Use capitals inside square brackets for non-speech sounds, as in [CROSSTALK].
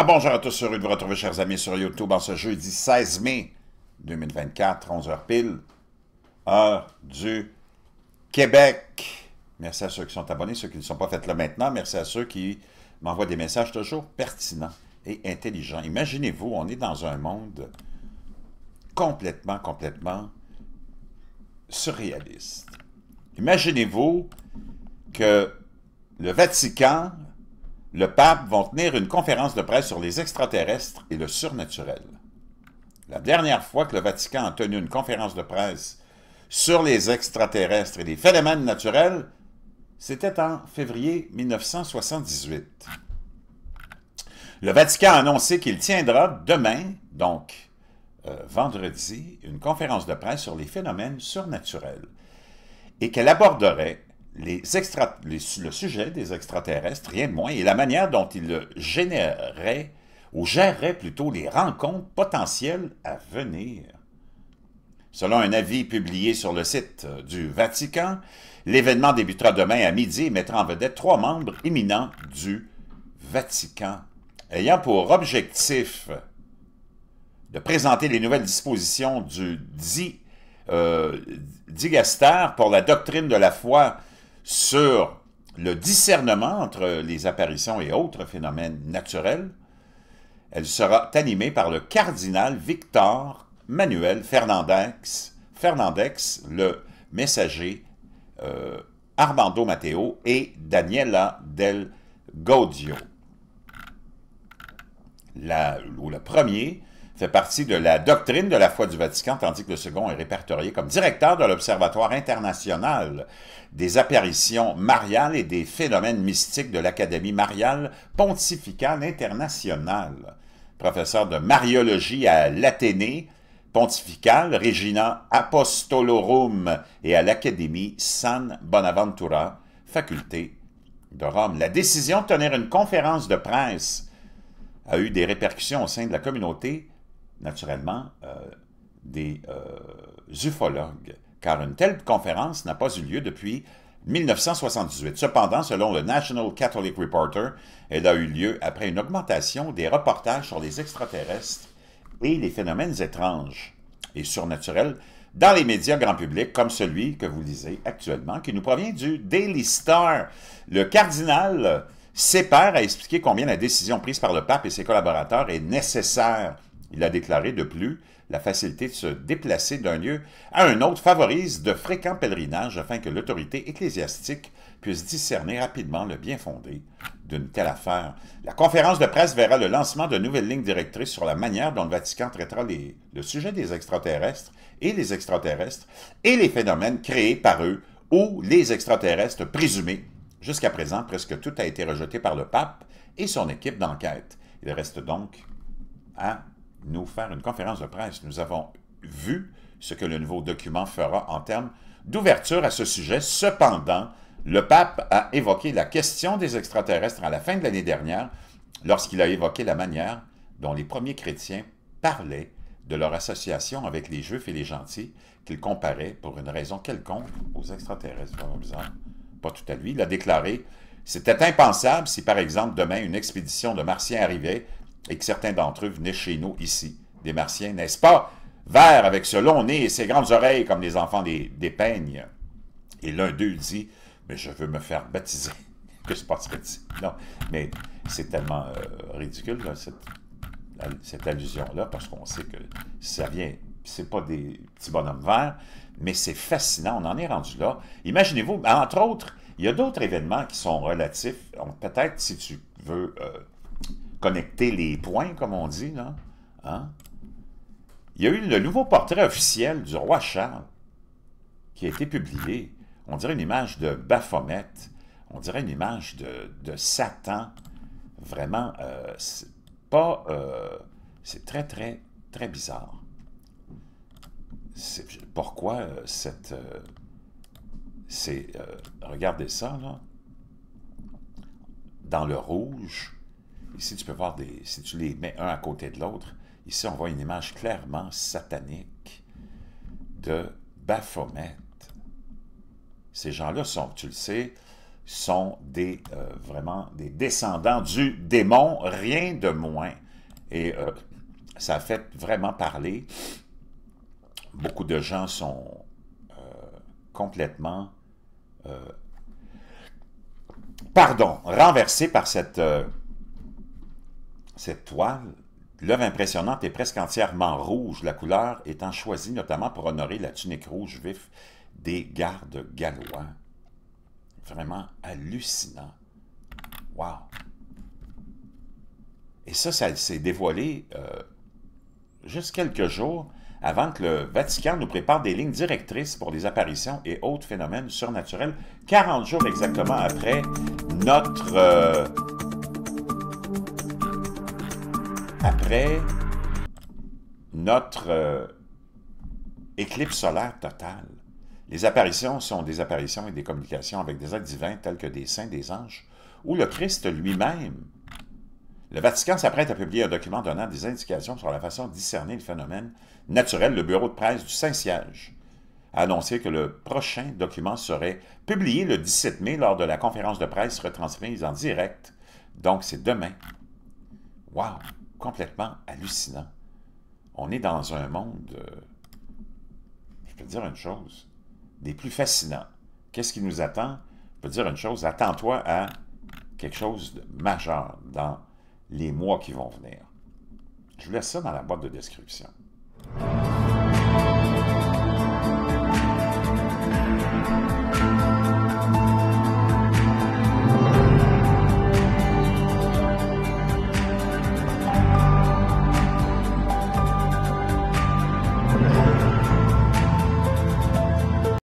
Ah, bonjour à tous, heureux de vous retrouver, chers amis, sur YouTube en ce jeudi 16 mai 2024, 11h pile, heure du Québec. Merci à ceux qui sont abonnés, ceux qui ne sont pas faites là maintenant. Merci à ceux qui m'envoient des messages toujours pertinents et intelligents. Imaginez-vous, on est dans un monde complètement, complètement surréaliste. Imaginez-vous que le Vatican le pape vont tenir une conférence de presse sur les extraterrestres et le surnaturel. La dernière fois que le Vatican a tenu une conférence de presse sur les extraterrestres et les phénomènes naturels, c'était en février 1978. Le Vatican a annoncé qu'il tiendra demain, donc euh, vendredi, une conférence de presse sur les phénomènes surnaturels et qu'elle aborderait le sujet des extraterrestres, rien de moins, et la manière dont ils générerait ou gérerait plutôt, les rencontres potentielles à venir. Selon un avis publié sur le site euh, du Vatican, l'événement débutera demain à midi et mettra en vedette trois membres éminents du Vatican, ayant pour objectif de présenter les nouvelles dispositions du dit euh, pour la doctrine de la foi sur le discernement entre les apparitions et autres phénomènes naturels, elle sera animée par le cardinal Victor Manuel Fernandex, Fernandex le messager euh, Armando Matteo et Daniela del Gaudio. ou le premier fait partie de la doctrine de la foi du Vatican, tandis que le second est répertorié comme directeur de l'Observatoire international des apparitions mariales et des phénomènes mystiques de l'Académie mariale pontificale internationale. Professeur de mariologie à l'Athénée pontificale, Regina Apostolorum et à l'Académie San Bonaventura, faculté de Rome. La décision de tenir une conférence de presse a eu des répercussions au sein de la communauté naturellement euh, des euh, ufologues, car une telle conférence n'a pas eu lieu depuis 1978. Cependant, selon le National Catholic Reporter, elle a eu lieu après une augmentation des reportages sur les extraterrestres et les phénomènes étranges et surnaturels dans les médias grand public, comme celui que vous lisez actuellement, qui nous provient du Daily Star. Le cardinal Sépère a expliqué combien la décision prise par le pape et ses collaborateurs est nécessaire il a déclaré de plus la facilité de se déplacer d'un lieu à un autre favorise de fréquents pèlerinages afin que l'autorité ecclésiastique puisse discerner rapidement le bien fondé d'une telle affaire. La conférence de presse verra le lancement de nouvelles lignes directrices sur la manière dont le Vatican traitera les, le sujet des extraterrestres et les extraterrestres et les phénomènes créés par eux ou les extraterrestres présumés. Jusqu'à présent, presque tout a été rejeté par le pape et son équipe d'enquête. Il reste donc à nous faire une conférence de presse. Nous avons vu ce que le nouveau document fera en termes d'ouverture à ce sujet. Cependant, le pape a évoqué la question des extraterrestres à la fin de l'année dernière lorsqu'il a évoqué la manière dont les premiers chrétiens parlaient de leur association avec les juifs et les gentils qu'ils comparaient pour une raison quelconque aux extraterrestres. Pas tout à lui. Il a déclaré C'était impensable si, par exemple, demain, une expédition de martiens arrivait et que certains d'entre eux venaient chez nous ici, des martiens, n'est-ce pas? Vert avec ce long nez et ses grandes oreilles comme les enfants des, peignes. Et l'un d'eux dit, mais je veux me faire baptiser. [LAUGHS] que se passerait-il? Non, mais c'est tellement euh, ridicule, cette, cette allusion-là, parce qu'on sait que ça vient, c'est pas des petits bonhommes verts, mais c'est fascinant, on en est rendu là. Imaginez-vous, entre autres, il y a d'autres événements qui sont relatifs, peut-être si tu veux... Euh, connecter les points, comme on dit, Hein? Il y a eu le nouveau portrait officiel du roi Charles qui a été publié. On dirait une image de Baphomet, on dirait une image de, Satan. Vraiment, euh, pas... Euh, c'est très, très, très bizarre. Pourquoi euh, cette... c'est... regardez ça, là. Dans le rouge, Ici, tu peux voir des. Si tu les mets un à côté de l'autre, ici, on voit une image clairement satanique de Baphomet. Ces gens-là sont, tu le sais, sont des euh, vraiment des descendants du démon, rien de moins. Et euh, ça fait vraiment parler. Beaucoup de gens sont euh, complètement, pardon, renversés par cette cette toile, l'œuvre impressionnante est presque entièrement rouge, la couleur étant choisie notamment pour honorer la tunique rouge vif des gardes gallois. Vraiment hallucinant. Wow! Et ça, ça s'est dévoilé euh, juste quelques jours avant que le Vatican nous prépare des lignes directrices pour les apparitions et autres phénomènes surnaturels, 40 jours exactement après notre... Euh, après notre euh, éclipse solaire totale, les apparitions sont des apparitions et des communications avec des actes divins tels que des saints, des anges, ou le Christ lui-même. Le Vatican s'apprête à publier un document donnant des indications sur la façon de discerner le phénomène naturel. Le bureau de presse du Saint-Siège a annoncé que le prochain document serait publié le 17 mai lors de la conférence de presse retransmise en direct. Donc, c'est demain. Wow! complètement hallucinant. On est dans un monde, euh, je peux dire une chose, des plus fascinants. Qu'est-ce qui nous attend? Je peux dire une chose, attends-toi à quelque chose de majeur dans les mois qui vont venir. Je vous laisse ça dans la boîte de description.